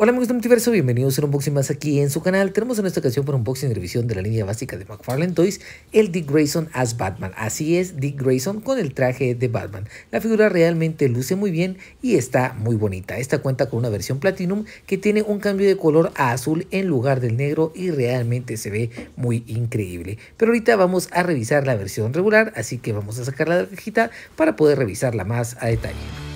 Hola amigos de Multiverso, bienvenidos a un unboxing más aquí en su canal. Tenemos en esta ocasión por unboxing de revisión de la línea básica de McFarlane Toys, el Dick Grayson as Batman. Así es, Dick Grayson con el traje de Batman. La figura realmente luce muy bien y está muy bonita. Esta cuenta con una versión Platinum que tiene un cambio de color a azul en lugar del negro y realmente se ve muy increíble. Pero ahorita vamos a revisar la versión regular, así que vamos a sacarla de la cajita para poder revisarla más a detalle.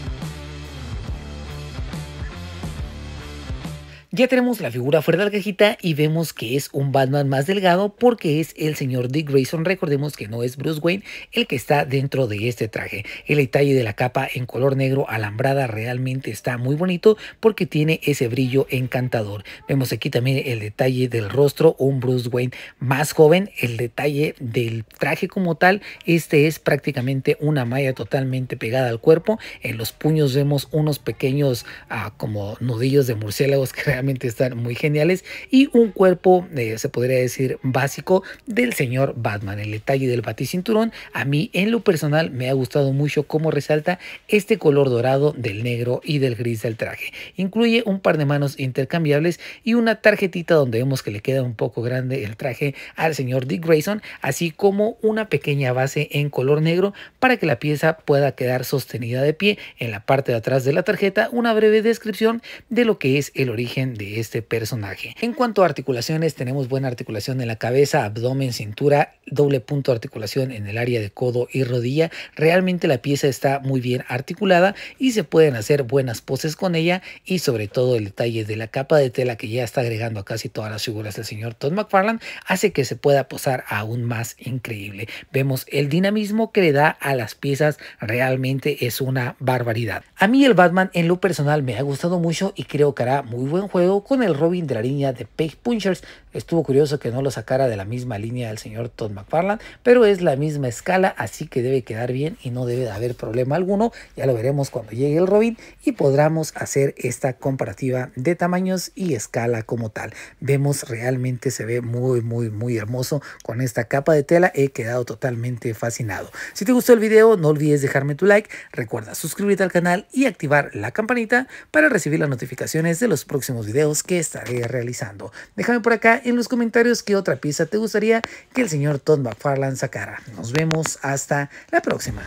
Ya tenemos la figura fuera de la cajita y vemos que es un Batman más delgado porque es el señor Dick Grayson. Recordemos que no es Bruce Wayne el que está dentro de este traje. El detalle de la capa en color negro alambrada realmente está muy bonito porque tiene ese brillo encantador. Vemos aquí también el detalle del rostro, un Bruce Wayne más joven. El detalle del traje como tal, este es prácticamente una malla totalmente pegada al cuerpo. En los puños vemos unos pequeños ah, como nudillos de murciélagos que están muy geniales y un cuerpo, eh, se podría decir, básico del señor Batman. El detalle del baticinturón, a mí en lo personal me ha gustado mucho cómo resalta este color dorado del negro y del gris del traje. Incluye un par de manos intercambiables y una tarjetita donde vemos que le queda un poco grande el traje al señor Dick Grayson, así como una pequeña base en color negro para que la pieza pueda quedar sostenida de pie. En la parte de atrás de la tarjeta, una breve descripción de lo que es el origen de este personaje. En cuanto a articulaciones, tenemos buena articulación en la cabeza, abdomen, cintura, doble punto de articulación en el área de codo y rodilla. Realmente la pieza está muy bien articulada y se pueden hacer buenas poses con ella y sobre todo el detalle de la capa de tela que ya está agregando a casi todas las figuras del señor Todd McFarland hace que se pueda posar aún más increíble. Vemos el dinamismo que le da a las piezas, realmente es una barbaridad. A mí el Batman en lo personal me ha gustado mucho y creo que hará muy buen juego con el Robin de la línea de Page Punchers. Estuvo curioso que no lo sacara de la misma línea del señor Todd McFarland, pero es la misma escala, así que debe quedar bien y no debe de haber problema alguno. Ya lo veremos cuando llegue el Robin y podremos hacer esta comparativa de tamaños y escala como tal. Vemos realmente se ve muy, muy, muy hermoso con esta capa de tela. He quedado totalmente fascinado. Si te gustó el video, no olvides dejarme tu like. Recuerda suscribirte al canal y activar la campanita para recibir las notificaciones de los próximos videos que estaré realizando. Déjame por acá en los comentarios qué otra pieza te gustaría que el señor Todd McFarlane sacara. Nos vemos hasta la próxima.